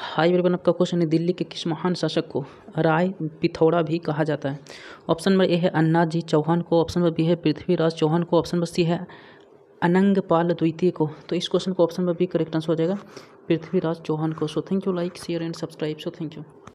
high बन आपका question है दिल्ली के किस महान शासक को राय पिथौड़ा भी कहा जाता है ऑप्शन नंबर ए है अन्ना जी चौहान को ऑप्शन नंबर बी है पृथ्वीराज चौहान को ऑप्शन नंबर सी है अनंगपाल द्वितीय को तो इस क्वेश्चन को option number B correct answer हो जाएगा पृथ्वीराज चौहान को so thank you like share and subscribe so thank you